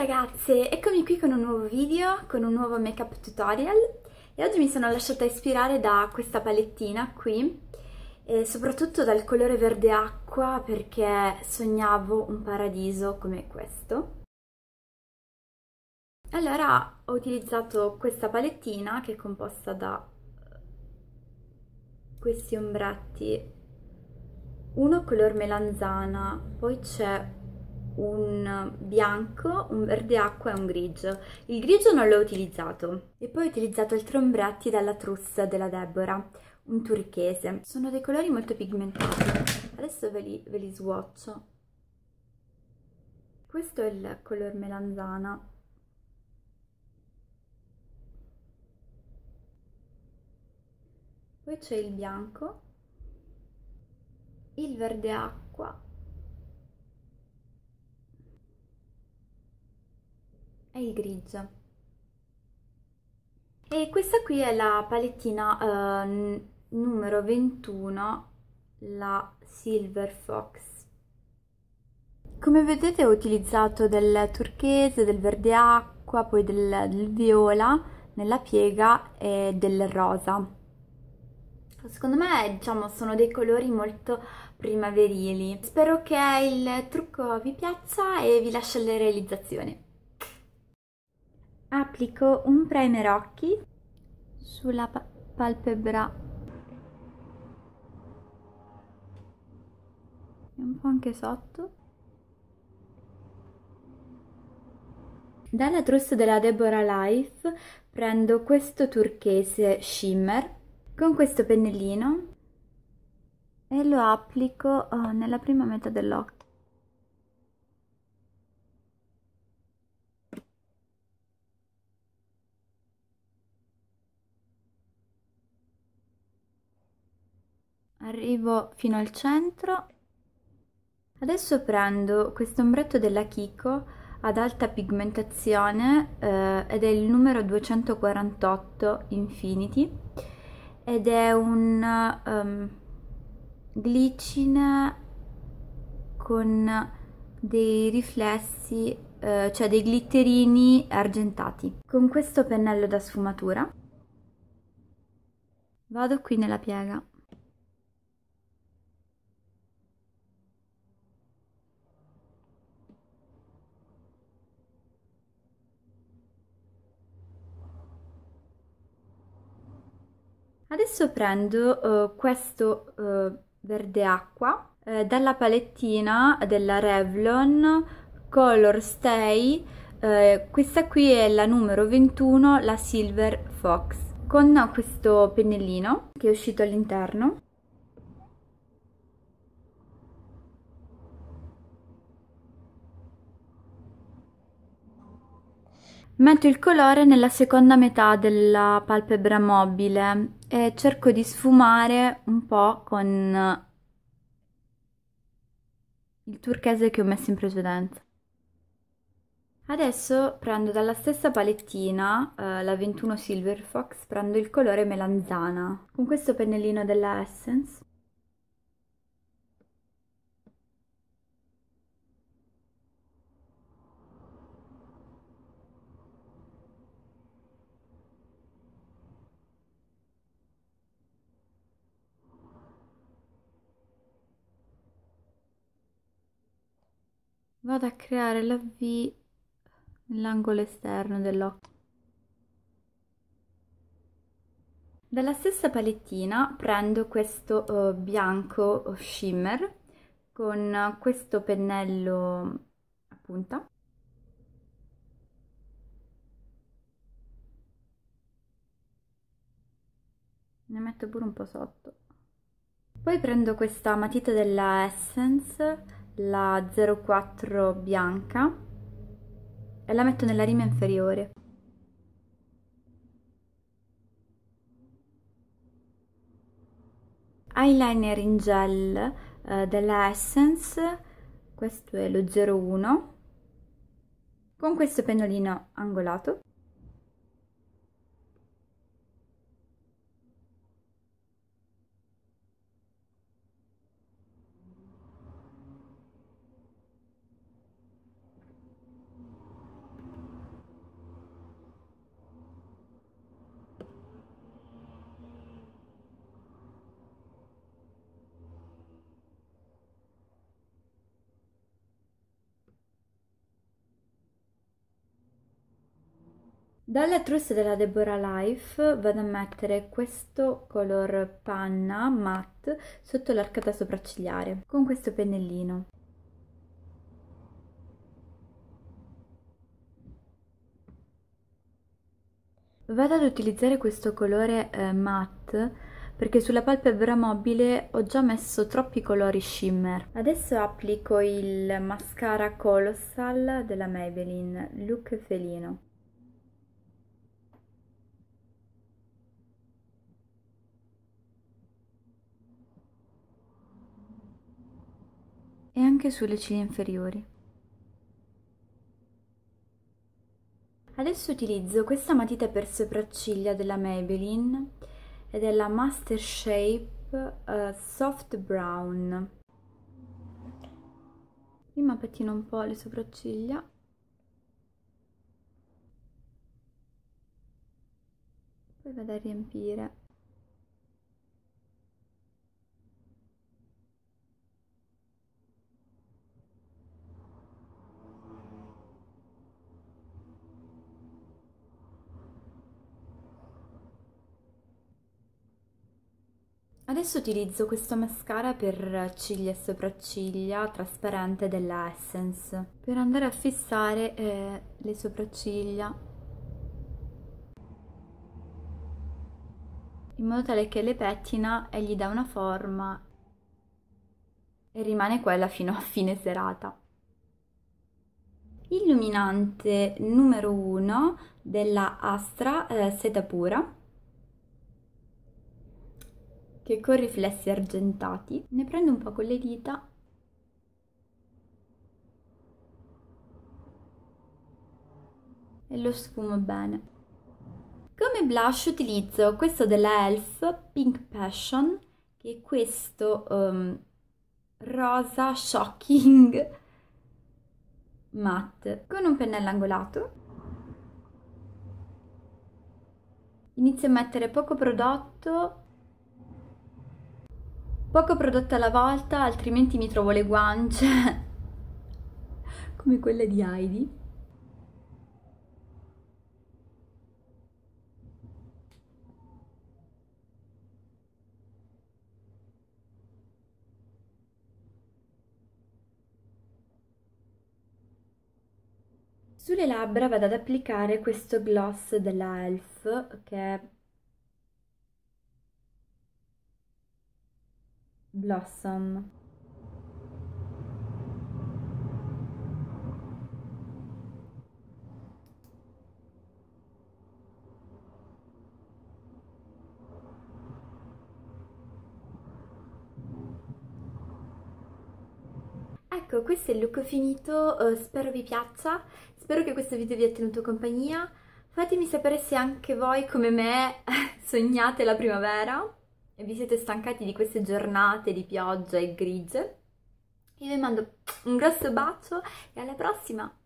ragazze, eccomi qui con un nuovo video, con un nuovo make up tutorial e oggi mi sono lasciata ispirare da questa palettina qui e soprattutto dal colore verde acqua perché sognavo un paradiso come questo. Allora ho utilizzato questa palettina che è composta da questi ombretti, uno color melanzana, poi c'è un bianco, un verde acqua e un grigio. Il grigio non l'ho utilizzato. E poi ho utilizzato il Trombretti dalla Truss della Deborah, un turchese. Sono dei colori molto pigmentati. Adesso ve li, ve li swatcho. Questo è il color melanzana. Poi c'è il bianco, il verde acqua è il grigio. E questa qui è la palettina eh, numero 21, la Silver Fox. Come vedete ho utilizzato del turchese, del verde acqua, poi del, del viola nella piega e del rosa. Secondo me, diciamo, sono dei colori molto primaverili. Spero che il trucco vi piaccia e vi lascio alla realizzazione applico un primer occhi sulla pa palpebra e un po' anche sotto dalla trousse della Deborah Life prendo questo turchese shimmer con questo pennellino e lo applico oh, nella prima metà dell'occhio Arrivo fino al centro. Adesso prendo questo ombretto della Kiko ad alta pigmentazione eh, ed è il numero 248 Infinity ed è un um, ehm, glicina con dei riflessi, eh, cioè dei glitterini argentati. Con questo pennello da sfumatura vado qui nella piega Adesso prendo eh, questo eh, verde acqua eh, dalla palettina della Revlon Color Stay, eh, questa qui è la numero 21, la Silver Fox, con questo pennellino che è uscito all'interno. Metto il colore nella seconda metà della palpebra mobile e cerco di sfumare un po' con eh, il turchese che ho messo in precedenza. Adesso prendo dalla stessa palettina, eh, la 21 Silver Fox, prendo il colore melanzana. Con questo pennellino della Essence vado a creare la V nell'angolo esterno dell'occhio. Dalla stessa palettina prendo questo uh, bianco shimmer con questo pennello a punta ne metto pure un po' sotto poi prendo questa matita della Essence la 04 bianca e la metto nella rima inferiore. Eyeliner in gel eh, della Essence, questo è lo 01. Con questo pennolino angolato Dalla trousse della Deborah Life vado a mettere questo color panna matte sotto l'arcata sopraccigliare con questo pennellino. Vado ad utilizzare questo colore eh, matte perché sulla palpebra mobile ho già messo troppi colori shimmer. Adesso applico il mascara Colossal della Maybelline, look felino. e anche sulle ciglia inferiori. Adesso utilizzo questa matita per sopracciglia della Maybelline ed è la Master Shape uh, Soft Brown. Prima pettino un po' le sopracciglia. Poi vado a riempire Adesso utilizzo questo mascara per ciglia e sopracciglia trasparente della Essence per andare a fissare eh, le sopracciglia in modo tale che le pettina e gli dà una forma e rimane quella fino a fine serata. Illuminante numero 1 della Astra eh, Seta Pura che con riflessi argentati ne prendo un po' con le dita e lo sfumo bene. Come blush utilizzo questo della ELF Pink Passion, che è questo um, rosa shocking matte, con un pennello angolato. Inizio a mettere poco prodotto poco prodotto alla volta, altrimenti mi trovo le guance come quelle di Heidi. Sulle labbra vado ad applicare questo gloss della ELF che è Blossom Ecco, questo è il look finito, uh, spero vi piaccia, spero che questo video vi abbia tenuto compagnia. Fatemi sapere se anche voi, come me, sognate la primavera e vi siete stancati di queste giornate di pioggia e grigie. Io vi mando un grosso bacio e alla prossima!